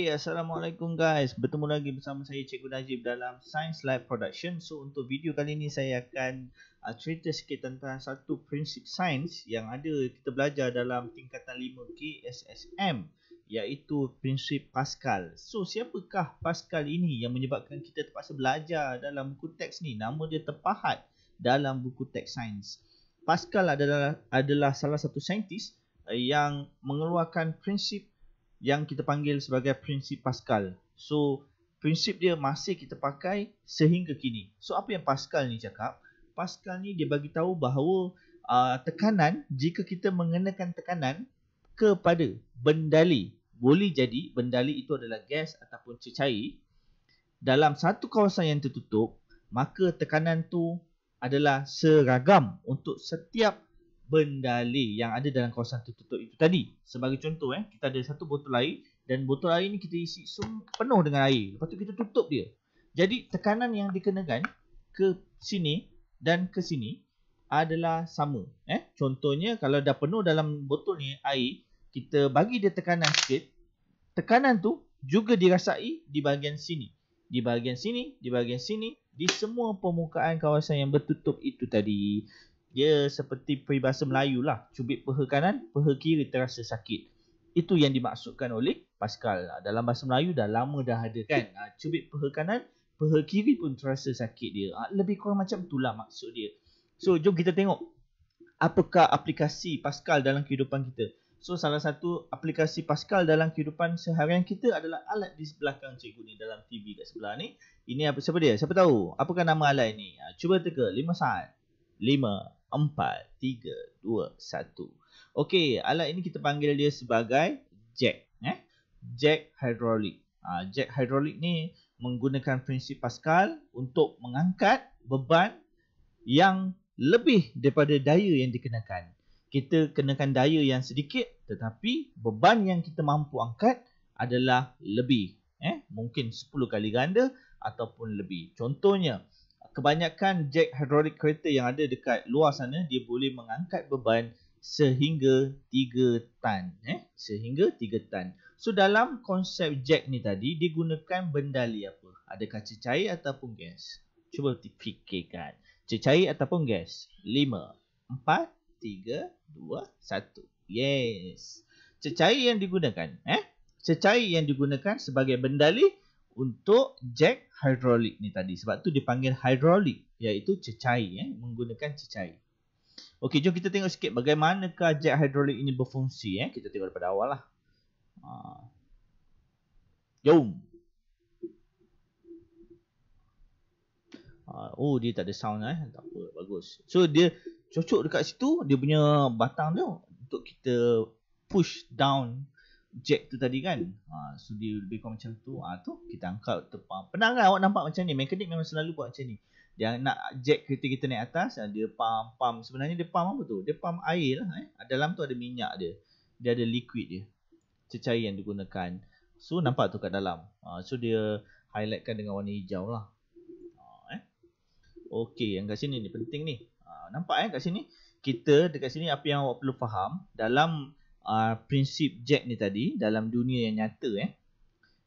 Okay, Assalamualaikum guys. Bertemu lagi bersama saya Cikgu Najib dalam Science Lab Production. So, untuk video kali ini saya akan uh, cerita sikit tentang satu prinsip sains yang ada kita belajar dalam tingkatan 5 KSSM iaitu prinsip Pascal. So, siapakah Pascal ini yang menyebabkan kita terpaksa belajar dalam buku teks ni? Nama dia terpahat dalam buku teks sains. Pascal adalah adalah salah satu saintis uh, yang mengeluarkan prinsip yang kita panggil sebagai prinsip Pascal. So prinsip dia masih kita pakai sehingga kini. So apa yang Pascal ni cakap? Pascal ni dia bagi tahu bahawa uh, tekanan jika kita mengenakan tekanan kepada bendali boleh jadi bendali itu adalah gas ataupun cecair dalam satu kawasan yang tertutup maka tekanan tu adalah seragam untuk setiap bendali yang ada dalam kawasan tertutup itu tadi. Sebagai contoh eh, kita ada satu botol air dan botol air ini kita isi penuh dengan air. Lepas tu kita tutup dia. Jadi tekanan yang dikenakan ke sini dan ke sini adalah sama. Eh, contohnya kalau dah penuh dalam botol ni air, kita bagi dia tekanan sikit. Tekanan tu juga dirasai di bahagian sini. Di bahagian sini, di bahagian sini, di semua permukaan kawasan yang bertutup itu tadi. Dia seperti peribahasa Melayu lah. Cubit peha kanan, peha kiri terasa sakit. Itu yang dimaksudkan oleh Pascal. Dalam bahasa Melayu dah lama dah ada kan. Cubit peha kanan, peha kiri pun terasa sakit dia. Ah, lebih kurang macam itulah maksud dia. So, jom kita tengok. Apakah aplikasi Pascal dalam kehidupan kita? So, salah satu aplikasi Pascal dalam kehidupan seharian kita adalah alat di sebelakang cikgu ni dalam TV kat sebelah ni. Ini apa siapa dia? Siapa tahu? Apakah nama alat ini? Ah, cuba teka. lima saat. Lima empat, tiga, dua, satu. Okey, alat ini kita panggil dia sebagai jack. Eh? Jack hydraulic. Ha, jack hydraulic ni menggunakan prinsip Pascal untuk mengangkat beban yang lebih daripada daya yang dikenakan. Kita kenakan daya yang sedikit tetapi beban yang kita mampu angkat adalah lebih. Eh? Mungkin 10 kali ganda ataupun lebih. Contohnya, kebanyakan jack hydraulic kereta yang ada dekat luar sana dia boleh mengangkat beban sehingga 3 tan eh sehingga 3 tan. So dalam konsep jack ni tadi dia gunakan bendali apa? Ada kaca cair ataupun gas? Cuba fikirkan. Cecair ataupun gas? 5 4 3 2 1. Yes. Cecair yang digunakan eh? Cecair yang digunakan sebagai bendali untuk jack hidrolik ni tadi. Sebab tu dipanggil hidrolik iaitu cecair eh? menggunakan cecair. Okey, jom kita tengok sikit bagaimanakah jack hidrolik ini berfungsi eh. Kita tengok daripada awal lah. Ha. Jom. Ha, oh, dia tak ada sound eh. Tak apa, bagus. So, dia cocok dekat situ. Dia punya batang tu untuk kita push down Jack tu tadi kan ha, So dia lebih kurang macam tu ha, tu Kita angkat terpang Pernah kan awak nampak macam ni Mekanik memang selalu buat macam ni Dia nak jack kereta kita naik atas ha, Dia pam pam Sebenarnya dia pam apa tu Dia pam air lah eh. Ha, dalam tu ada minyak dia Dia ada liquid dia Cecair yang digunakan So nampak tu kat dalam ha, So dia highlightkan dengan warna hijau lah ha, eh. Okay yang kat sini ni penting ni ha, Nampak kan eh, kat sini Kita dekat sini apa yang awak perlu faham Dalam uh, prinsip Jack ni tadi dalam dunia yang nyata eh.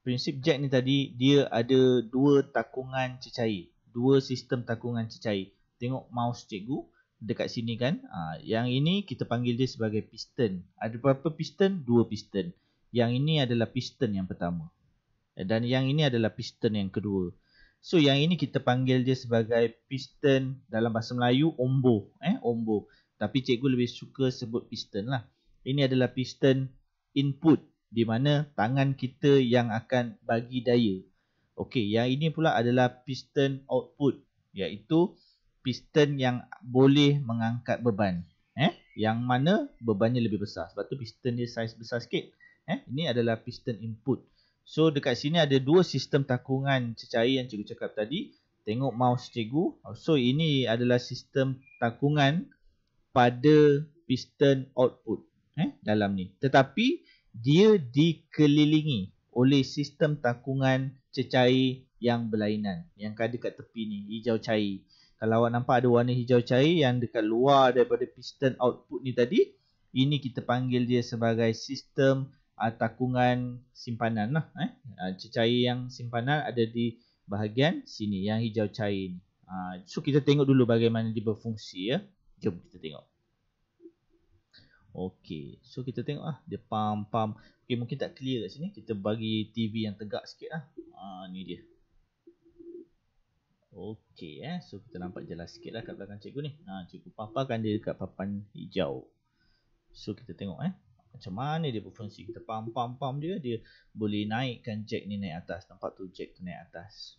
Prinsip Jack ni tadi dia ada dua takungan cecair, dua sistem takungan cecair. Tengok mouse cikgu dekat sini kan. Uh, yang ini kita panggil dia sebagai piston. Ada berapa piston? Dua piston. Yang ini adalah piston yang pertama. Dan yang ini adalah piston yang kedua. So yang ini kita panggil dia sebagai piston dalam bahasa Melayu ombo eh ombo tapi cikgu lebih suka sebut piston lah ini adalah piston input di mana tangan kita yang akan bagi daya. Okey, yang ini pula adalah piston output iaitu piston yang boleh mengangkat beban. Eh, yang mana bebannya lebih besar. Sebab tu piston dia saiz besar sikit. Eh, ini adalah piston input. So dekat sini ada dua sistem takungan cecair yang cikgu cakap tadi. Tengok mouse cikgu. So ini adalah sistem takungan pada piston output eh, dalam ni. Tetapi dia dikelilingi oleh sistem takungan cecair yang berlainan. Yang ada dekat tepi ni, hijau cair. Kalau awak nampak ada warna hijau cair yang dekat luar daripada piston output ni tadi, ini kita panggil dia sebagai sistem uh, takungan simpanan lah. Eh. Uh, cecair yang simpanan ada di bahagian sini yang hijau cair ni. Uh, so kita tengok dulu bagaimana dia berfungsi ya. Jom kita tengok. Okey. So kita tengok ah, Dia pam pam. Okey mungkin tak clear kat sini. Kita bagi TV yang tegak sikit lah. Ha, ni dia. Okey eh. So kita nampak jelas sikit lah kat belakang cikgu ni. Ha, cikgu paparkan dia dekat papan hijau. So kita tengok eh. Macam mana dia berfungsi. Kita pam pam pam dia. Dia boleh naikkan jack ni naik atas. Tempat tu jack tu naik atas.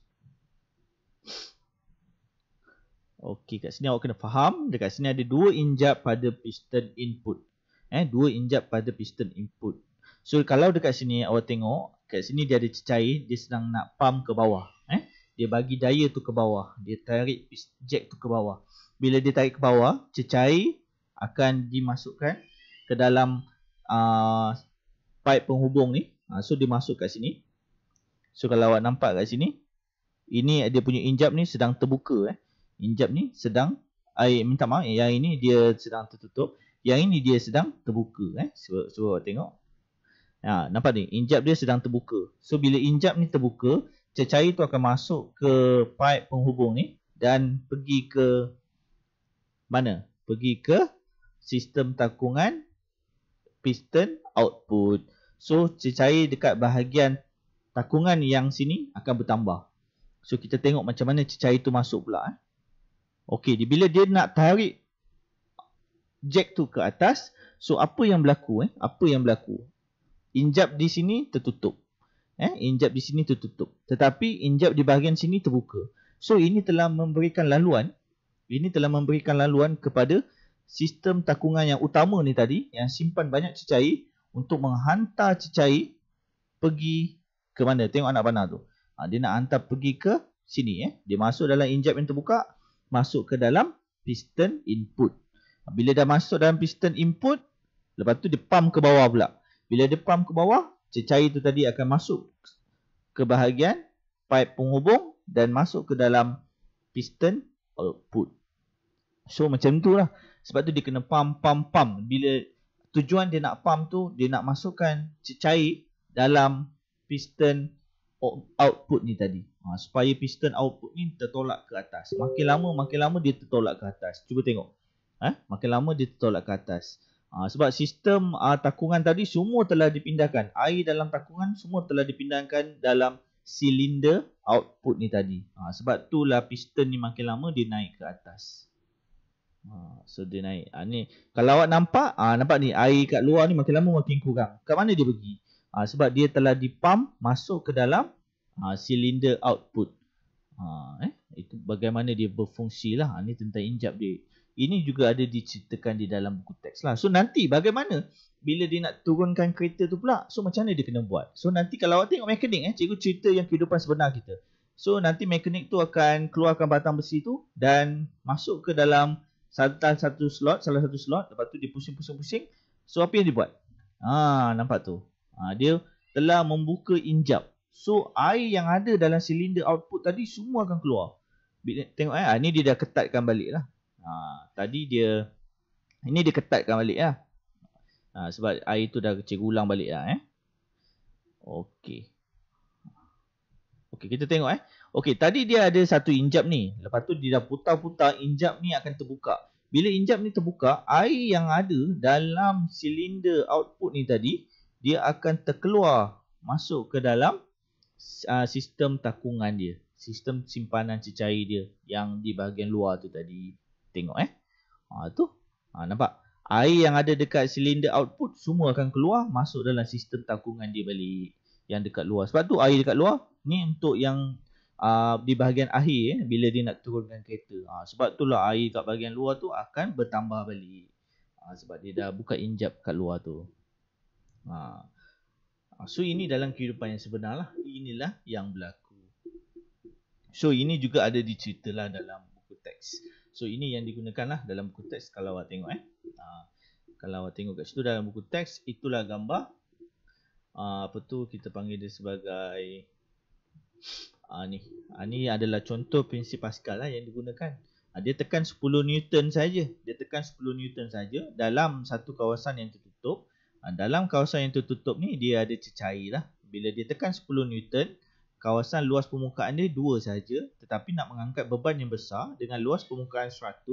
Okey kat sini awak kena faham dekat sini ada dua injap pada piston input eh 2 injap pada piston input. So kalau dekat sini awak tengok, kat sini dia ada cecair, dia sedang nak pump ke bawah, eh. Dia bagi daya tu ke bawah, dia tarik jack tu ke bawah. Bila dia tarik ke bawah, cecair akan dimasukkan ke dalam uh, pipe penghubung ni. Uh, so dia masuk kat sini. So kalau awak nampak kat sini, ini dia punya injap ni sedang terbuka eh. Injap ni sedang air minta maaf, yang ini dia sedang tertutup. Yang ini dia sedang terbuka eh. Cuba, cuba tengok. Ha, nampak ni? Injap dia sedang terbuka. So bila injap ni terbuka, cecair tu akan masuk ke pipe penghubung ni dan pergi ke mana? Pergi ke sistem takungan piston output. So cecair dekat bahagian takungan yang sini akan bertambah. So kita tengok macam mana cecair tu masuk pula eh. Okey, bila dia nak tarik jack tu ke atas. So apa yang berlaku eh? Apa yang berlaku? Injap di sini tertutup. Eh, injap di sini tertutup. Tetapi injap di bahagian sini terbuka. So ini telah memberikan laluan. Ini telah memberikan laluan kepada sistem takungan yang utama ni tadi yang simpan banyak cecair untuk menghantar cecair pergi ke mana? Tengok anak panah tu. Ha, dia nak hantar pergi ke sini eh. Dia masuk dalam injap yang terbuka, masuk ke dalam piston input. Bila dah masuk dalam piston input, lepas tu dia pump ke bawah pula. Bila dia pump ke bawah, cecair tu tadi akan masuk ke bahagian pipe penghubung dan masuk ke dalam piston output. So macam tu lah. Sebab tu dia kena pump, pump, pump. Bila tujuan dia nak pump tu, dia nak masukkan cecair dalam piston output ni tadi. Ha, supaya piston output ni tertolak ke atas. Makin lama, makin lama dia tertolak ke atas. Cuba tengok eh, makin lama dia tertolak ke atas. Ha, sebab sistem uh, takungan tadi semua telah dipindahkan. Air dalam takungan semua telah dipindahkan dalam silinder output ni tadi. Ha, sebab itulah piston ni makin lama dia naik ke atas. Ha, so dia naik. Ha, ni, kalau awak nampak, ha, nampak ni air kat luar ni makin lama makin kurang. Kat mana dia pergi? Ha, sebab dia telah dipump masuk ke dalam ha, silinder output. Ha, eh? Itu bagaimana dia berfungsi lah. Ha, tentang injap dia. Ini juga ada diceritakan di dalam buku teks lah. So nanti bagaimana bila dia nak turunkan kereta tu pula. So macam mana dia kena buat. So nanti kalau awak tengok mekanik eh. Cikgu cerita yang kehidupan sebenar kita. So nanti mekanik tu akan keluarkan batang besi tu. Dan masuk ke dalam satu, satu slot. Salah satu slot. Lepas tu dia pusing-pusing-pusing. So apa yang dia buat? Haa ah, nampak tu. Ah, dia telah membuka injap. So air yang ada dalam silinder output tadi semua akan keluar. Tengok eh. Ha, ni dia dah ketatkan balik lah. Ha, tadi dia ini dia ketatkan baliklah. Ha, sebab air tu dah kecil ulang baliklah eh. Okey. Okey, kita tengok eh. Okey, tadi dia ada satu injap ni. Lepas tu dia dah putar-putar injap ni akan terbuka. Bila injap ni terbuka, air yang ada dalam silinder output ni tadi dia akan terkeluar masuk ke dalam uh, sistem takungan dia, sistem simpanan cecair dia yang di bahagian luar tu tadi. Tengok eh. Ha, tu. Ha, nampak? Air yang ada dekat silinder output semua akan keluar masuk dalam sistem tangkungan dia balik yang dekat luar. Sebab tu air dekat luar ni untuk yang uh, di bahagian akhir eh, bila dia nak turunkan kereta. Ha, sebab tu lah air kat bahagian luar tu akan bertambah balik. Ha, sebab dia dah buka injap kat luar tu. Ha. ha so ini dalam kehidupan yang sebenar lah. Inilah yang berlaku. So ini juga ada diceritalah dalam buku teks. So ini yang digunakan lah dalam buku teks kalau awak tengok eh. Ha, kalau awak tengok kat situ dalam buku teks itulah gambar. Ha, apa tu kita panggil dia sebagai ha, ni. Ha, ni adalah contoh prinsip Pascal lah yang digunakan. Ha, dia tekan 10 Newton saja. Dia tekan 10 Newton saja dalam satu kawasan yang tertutup. Ha, dalam kawasan yang tertutup ni dia ada cecair lah. Bila dia tekan 10 Newton, kawasan luas permukaan dia dua saja tetapi nak mengangkat beban yang besar dengan luas permukaan 100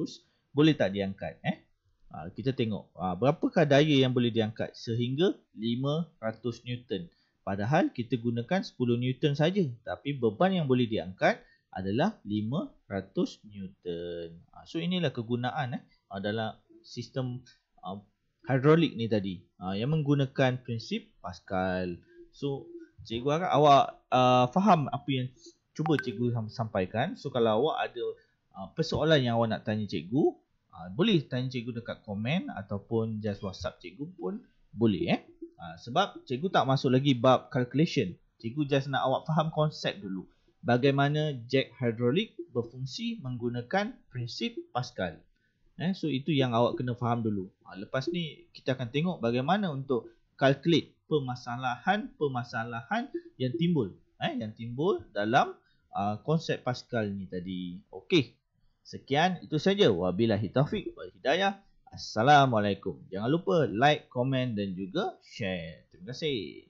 boleh tak diangkat eh ha, kita tengok ha, berapakah daya yang boleh diangkat sehingga 500 Newton padahal kita gunakan 10 Newton saja tapi beban yang boleh diangkat adalah 500 Newton ha, so inilah kegunaan eh ha, dalam sistem uh, ha, hidrolik ni tadi uh, yang menggunakan prinsip Pascal so cikgu harap awak uh, faham apa yang cuba cikgu sampaikan. So kalau awak ada uh, persoalan yang awak nak tanya cikgu, uh, boleh tanya cikgu dekat komen ataupun just WhatsApp cikgu pun boleh eh. Uh, sebab cikgu tak masuk lagi bab calculation. Cikgu just nak awak faham konsep dulu. Bagaimana jack hydraulic berfungsi menggunakan prinsip Pascal. Eh, so itu yang awak kena faham dulu. Uh, lepas ni kita akan tengok bagaimana untuk calculate permasalahan-permasalahan yang timbul eh yang timbul dalam uh, konsep pascal ni tadi okey sekian itu saja wabillahi taufik wal hidayah assalamualaikum jangan lupa like komen dan juga share terima kasih